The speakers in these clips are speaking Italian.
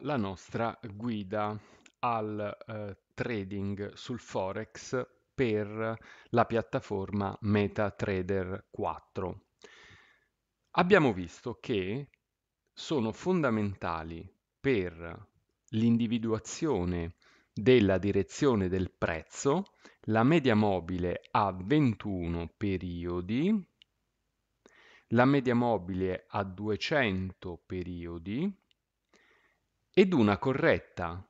la nostra guida al eh, trading sul forex per la piattaforma MetaTrader 4. Abbiamo visto che sono fondamentali per l'individuazione della direzione del prezzo la media mobile a 21 periodi, la media mobile a 200 periodi, ed una corretta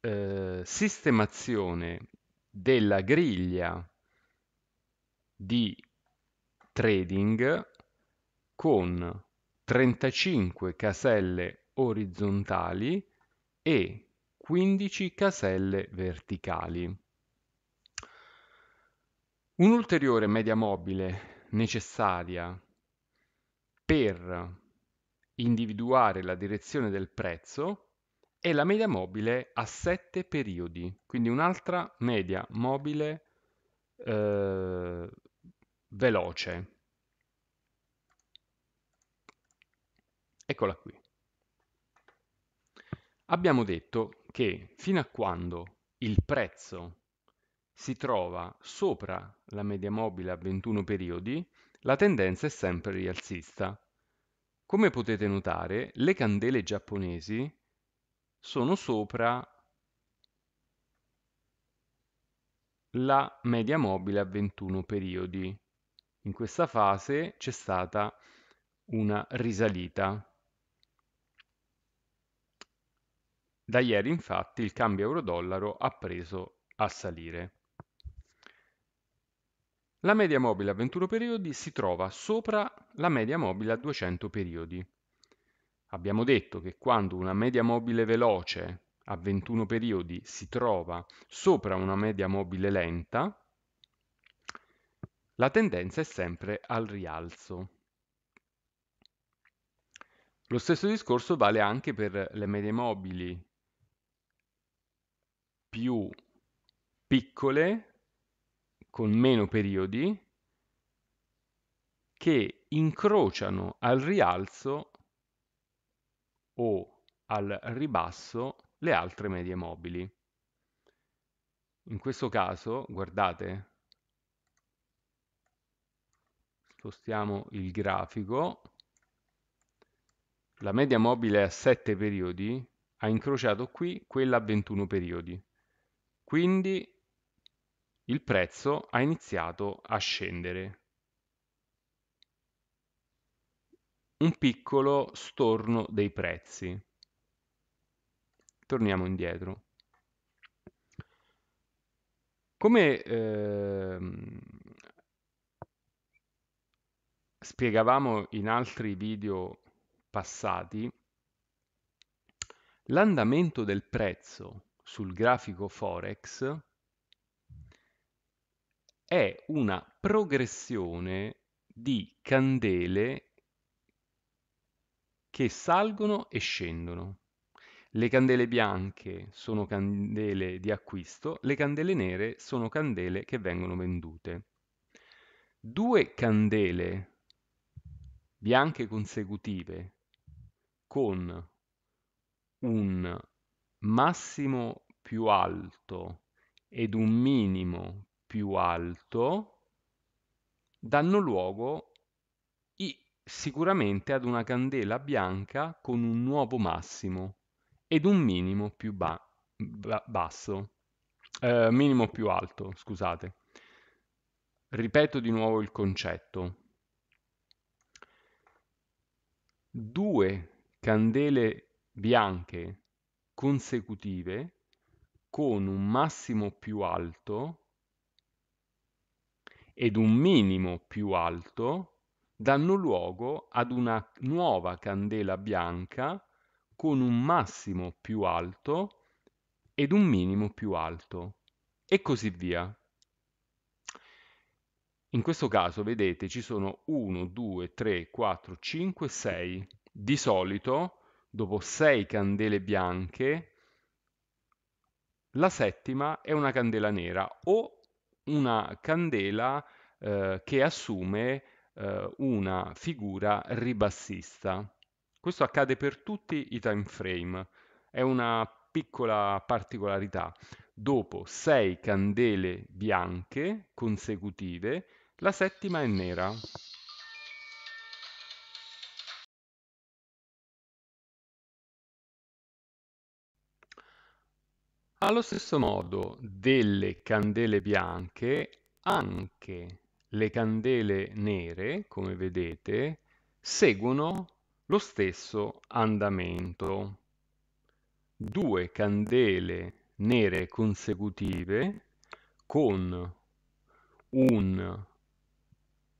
eh, sistemazione della griglia di trading con 35 caselle orizzontali e 15 caselle verticali. Un'ulteriore media mobile necessaria per individuare la direzione del prezzo e la media mobile a sette periodi, quindi un'altra media mobile eh, veloce. Eccola qui. Abbiamo detto che fino a quando il prezzo si trova sopra la media mobile a 21 periodi, la tendenza è sempre rialzista. Come potete notare, le candele giapponesi sono sopra la media mobile a 21 periodi. In questa fase c'è stata una risalita. Da ieri infatti il cambio euro-dollaro ha preso a salire. La media mobile a 21 periodi si trova sopra la media mobile a 200 periodi. Abbiamo detto che quando una media mobile veloce a 21 periodi si trova sopra una media mobile lenta, la tendenza è sempre al rialzo. Lo stesso discorso vale anche per le medie mobili più piccole con meno periodi che incrociano al rialzo o al ribasso le altre medie mobili. In questo caso, guardate, spostiamo il grafico, la media mobile a 7 periodi ha incrociato qui quella a 21 periodi. Quindi il prezzo ha iniziato a scendere. Un piccolo storno dei prezzi. Torniamo indietro. Come ehm, spiegavamo in altri video passati, l'andamento del prezzo sul grafico Forex è una progressione di candele che salgono e scendono. Le candele bianche sono candele di acquisto, le candele nere sono candele che vengono vendute. Due candele bianche consecutive con un massimo più alto ed un minimo più alto danno luogo i- sicuramente ad una candela bianca con un nuovo massimo ed un minimo più ba- ba- basso, eh, minimo più alto, scusate. Ripeto di nuovo il concetto. Due candele bianche consecutive con un massimo più alto ed un minimo più alto danno luogo ad una nuova candela bianca con un massimo più alto ed un minimo più alto e così via. In questo caso, vedete, ci sono 1, 2, 3, 4, 5, 6. Di solito, dopo 6 candele bianche, la settima è una candela nera o una candela eh, che assume eh, una figura ribassista. Questo accade per tutti i time frame, è una piccola particolarità. Dopo sei candele bianche consecutive, la settima è nera. Allo stesso modo delle candele bianche, anche le candele nere, come vedete, seguono lo stesso andamento. Due candele nere consecutive con un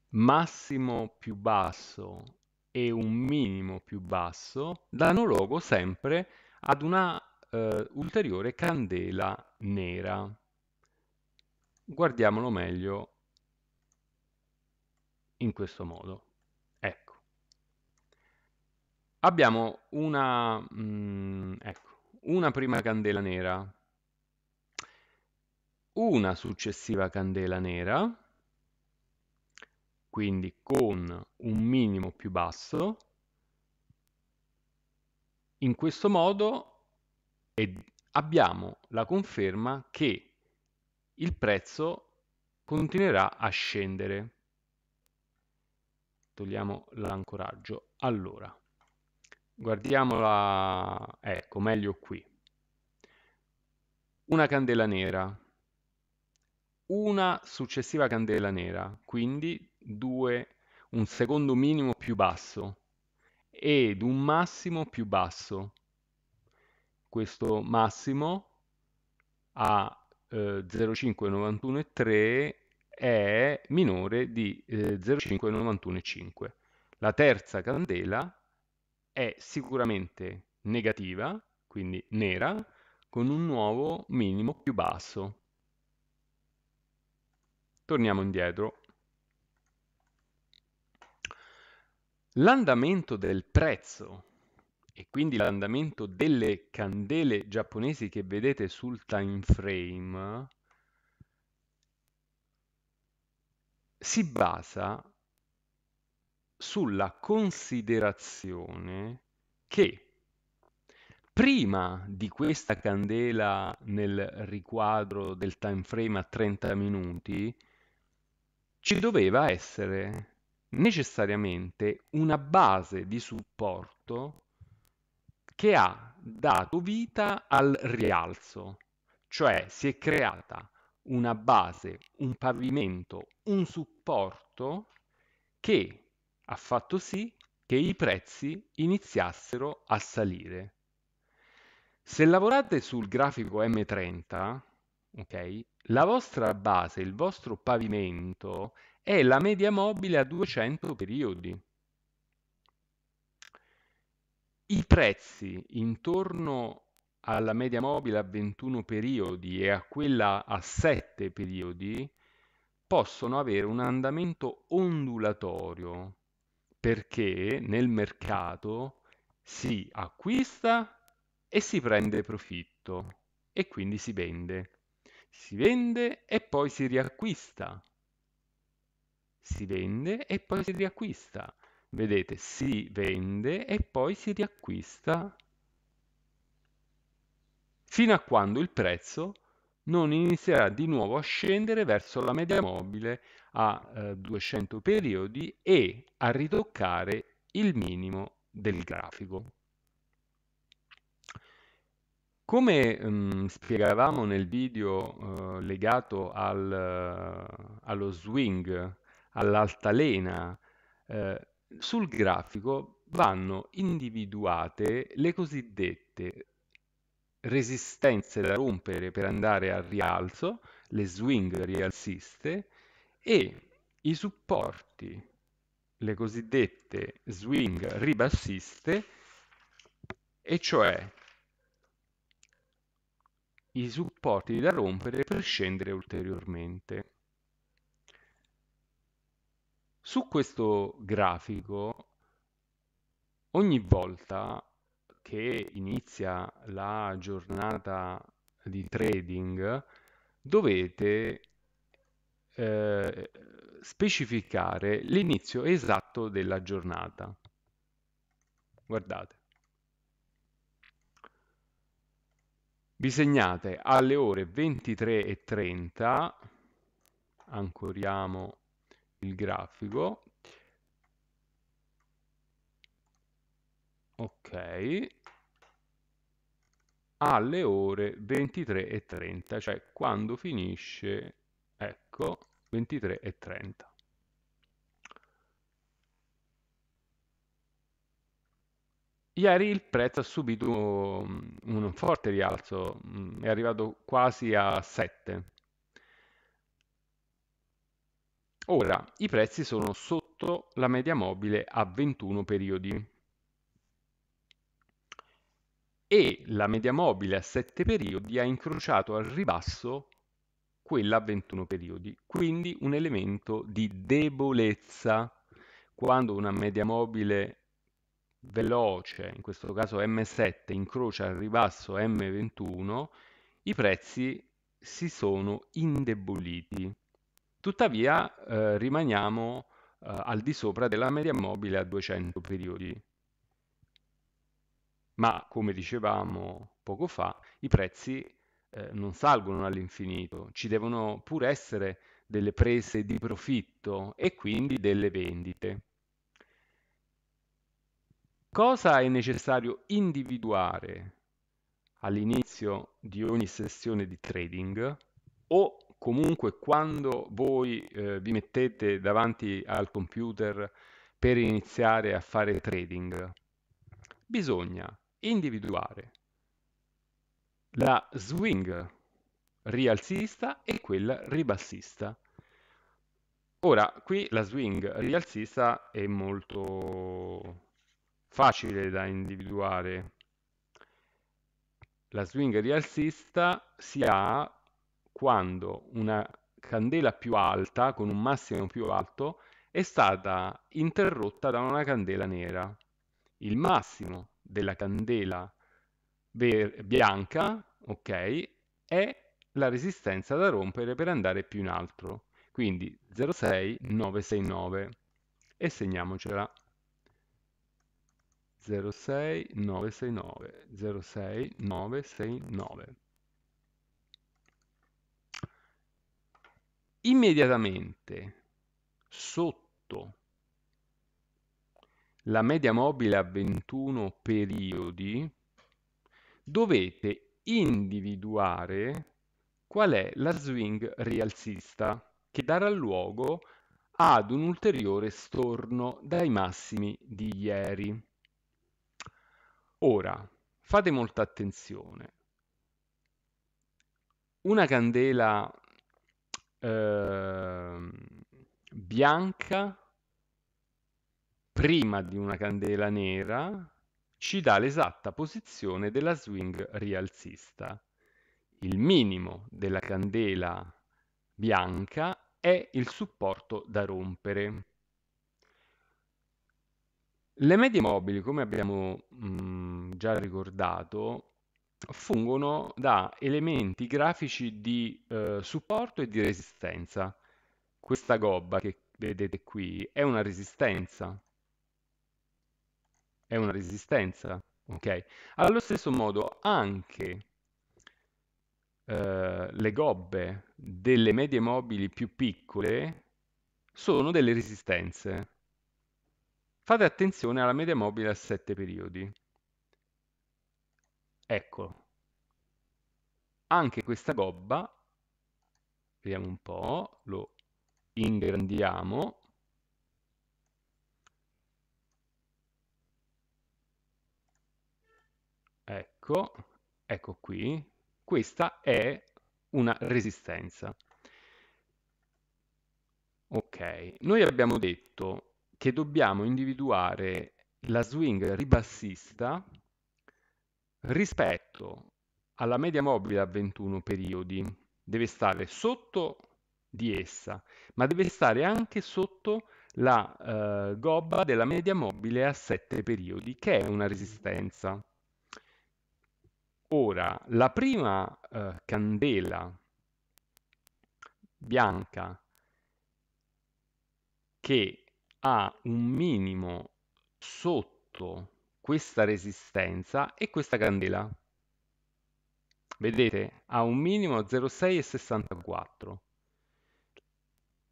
massimo più basso e un minimo più basso danno luogo sempre ad una eh, ulteriore candela nera. Guardiamolo meglio in questo modo. Ecco. Abbiamo una, mh, mm, ecco, una prima candela nera, una successiva candela nera, quindi con un minimo più basso. In questo modo e abbiamo la conferma che il prezzo continuerà a scendere. Togliamo l'ancoraggio. Allora, guardiamola, ecco, meglio qui. Una candela nera, una successiva candela nera, quindi due, un secondo minimo più basso ed un massimo più basso questo massimo a eh, 0,591,3 è minore di eh, 0,591,5. La terza candela è sicuramente negativa, quindi nera, con un nuovo minimo più basso. Torniamo indietro. L'andamento del prezzo e quindi l'andamento delle candele giapponesi che vedete sul time frame si basa sulla considerazione che prima di questa candela nel riquadro del time frame a 30 minuti ci doveva essere necessariamente una base di supporto che ha dato vita al rialzo, cioè si è creata una base, un pavimento, un supporto che ha fatto sì che i prezzi iniziassero a salire. Se lavorate sul grafico M30, okay, la vostra base, il vostro pavimento è la media mobile a 200 periodi. I prezzi intorno alla media mobile a 21 periodi e a quella a 7 periodi possono avere un andamento ondulatorio perché nel mercato si acquista e si prende profitto e quindi si vende. Si vende e poi si riacquista. Si vende e poi si riacquista vedete si vende e poi si riacquista fino a quando il prezzo non inizierà di nuovo a scendere verso la media mobile a eh, 200 periodi e a ritoccare il minimo del grafico. Come mh, mm, spiegavamo nel video eh, legato al, eh, allo swing, all'altalena, eh, sul grafico vanno individuate le cosiddette resistenze da rompere per andare al rialzo, le swing rialziste e i supporti, le cosiddette swing ribassiste, e cioè i supporti da rompere per scendere ulteriormente. Su questo grafico, ogni volta che inizia la giornata di trading, dovete eh, specificare l'inizio esatto della giornata. Guardate. Vi segnate alle ore 23 e 30 ancoriamo il grafico. Ok. Alle ore 23 23.30, cioè quando finisce, ecco, 23 e 23.30. Ieri il prezzo ha subito mm, un forte rialzo, mm, è arrivato quasi a 7. Ora i prezzi sono sotto la media mobile a 21 periodi e la media mobile a 7 periodi ha incrociato al ribasso quella a 21 periodi, quindi un elemento di debolezza. Quando una media mobile veloce, in questo caso M7, incrocia al ribasso M21, i prezzi si sono indeboliti. Tuttavia eh, rimaniamo eh, al di sopra della media mobile a 200 periodi. Ma come dicevamo poco fa, i prezzi eh, non salgono all'infinito, ci devono pure essere delle prese di profitto e quindi delle vendite. Cosa è necessario individuare all'inizio di ogni sessione di trading o comunque quando voi eh, vi mettete davanti al computer per iniziare a fare trading, bisogna individuare la swing rialzista e quella ribassista. Ora, qui la swing rialzista è molto facile da individuare. La swing rialzista si ha quando una candela più alta, con un massimo più alto, è stata interrotta da una candela nera. Il massimo della candela bianca, ok, è la resistenza da rompere per andare più in alto. Quindi 06969 e segniamocela. 06969 06969 immediatamente sotto la media mobile a 21 periodi, dovete individuare qual è la swing rialzista che darà luogo ad un ulteriore storno dai massimi di ieri. Ora, fate molta attenzione. Una candela Ehm, bianca prima di una candela nera ci dà l'esatta posizione della swing rialzista. Il minimo della candela bianca è il supporto da rompere. Le medie mobili, come abbiamo mh, mm, già ricordato, fungono da elementi grafici di eh, supporto e di resistenza. Questa gobba che vedete qui è una resistenza. È una resistenza, ok? Allo stesso modo anche eh, le gobbe delle medie mobili più piccole sono delle resistenze. Fate attenzione alla media mobile a 7 periodi. Ecco, anche questa gobba, vediamo un po', lo ingrandiamo, ecco, ecco qui, questa è una resistenza. Ok, noi abbiamo detto che dobbiamo individuare la swing ribassista rispetto alla media mobile a 21 periodi deve stare sotto di essa, ma deve stare anche sotto la eh, gobba della media mobile a 7 periodi, che è una resistenza. Ora, la prima eh, candela bianca che ha un minimo sotto questa resistenza e questa candela. Vedete, ha un minimo 0,6 e 64.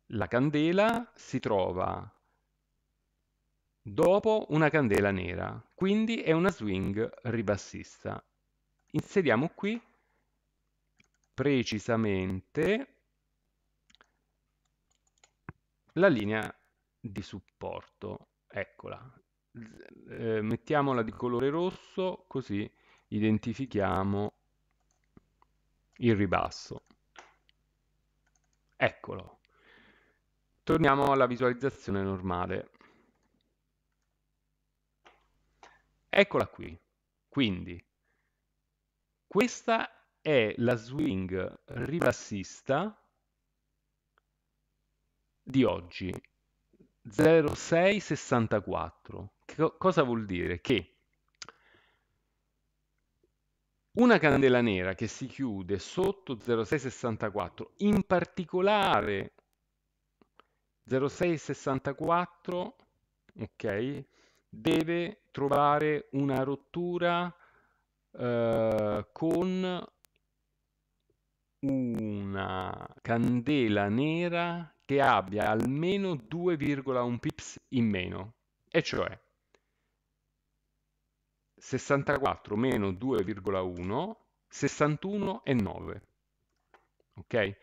La candela si trova dopo una candela nera, quindi è una swing ribassista. Inseriamo qui precisamente la linea di supporto, eccola, eh, mettiamola di colore rosso così identifichiamo il ribasso. Eccolo. Torniamo alla visualizzazione normale. Eccola qui. Quindi, questa è la swing ribassista di oggi, 0664. Co- cosa vuol dire? Che una candela nera che si chiude sotto 0664, in particolare 0664, ok, deve trovare una rottura eh, con una candela nera che abbia almeno 2,1 pips in meno, e cioè 64 meno 2,1, 61 e 9. Ok?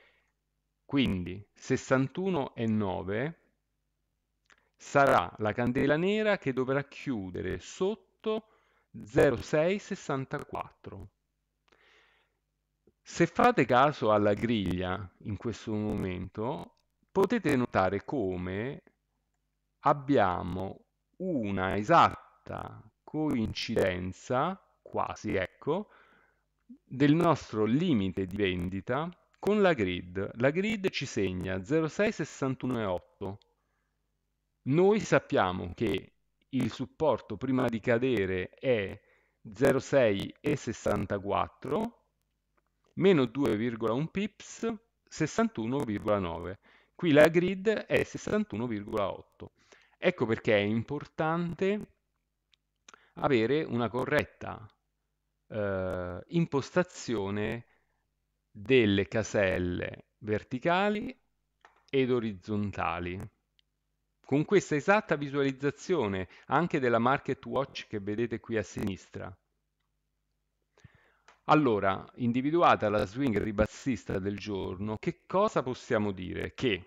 Quindi 61 e 9 sarà la candela nera che dovrà chiudere sotto 0664. Se fate caso alla griglia in questo momento, potete notare come abbiamo una esatta coincidenza, quasi ecco, del nostro limite di vendita con la grid. La grid ci segna 0,661,8. Noi sappiamo che il supporto prima di cadere è 0,664 meno 2,1 pips 61,9. Qui la grid è 61,8. Ecco perché è importante avere una corretta eh, impostazione delle caselle verticali ed orizzontali. Con questa esatta visualizzazione anche della market watch che vedete qui a sinistra. Allora, individuata la swing ribassista del giorno, che cosa possiamo dire? Che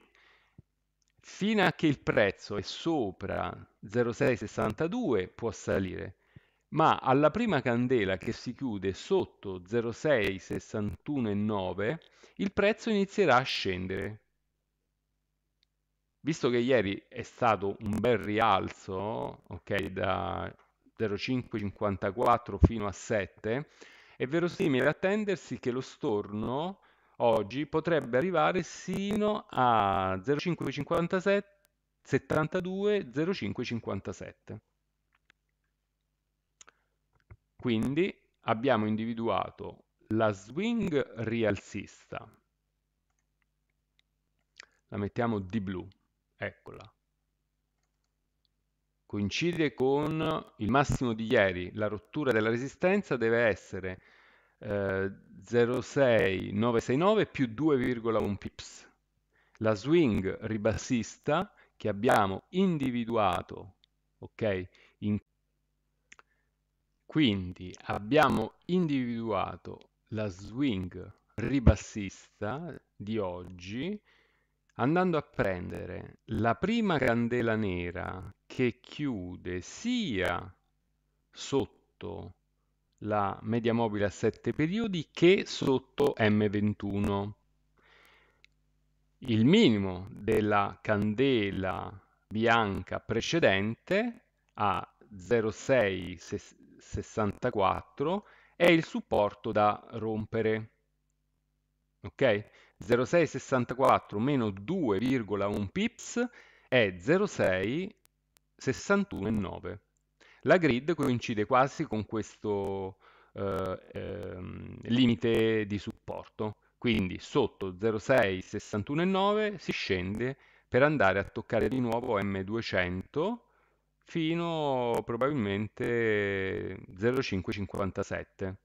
fino a che il prezzo è sopra 0,662 può salire, ma alla prima candela che si chiude sotto 0,661,9 il prezzo inizierà a scendere. Visto che ieri è stato un bel rialzo, ok, da 0,554 fino a 7, è verosimile attendersi che lo storno oggi potrebbe arrivare sino a 0,557, 72, 0,557. Quindi abbiamo individuato la swing rialzista. La mettiamo di blu, eccola. Coincide con il massimo di ieri, la rottura della resistenza deve essere eh, 0,6969 più 2,1 pips. La swing ribassista che abbiamo individuato, ok, in quindi abbiamo individuato la swing ribassista di oggi andando a prendere la prima candela nera che chiude sia sotto la media mobile a 7 periodi che sotto M21. Il minimo della candela bianca precedente a 0,6 64 è il supporto da rompere. Ok? 0664 meno 2,1 pips è 0661,9. La grid coincide quasi con questo eh, eh, limite di supporto, quindi sotto 0661,9 si scende per andare a toccare di nuovo M200 fino probabilmente 0,557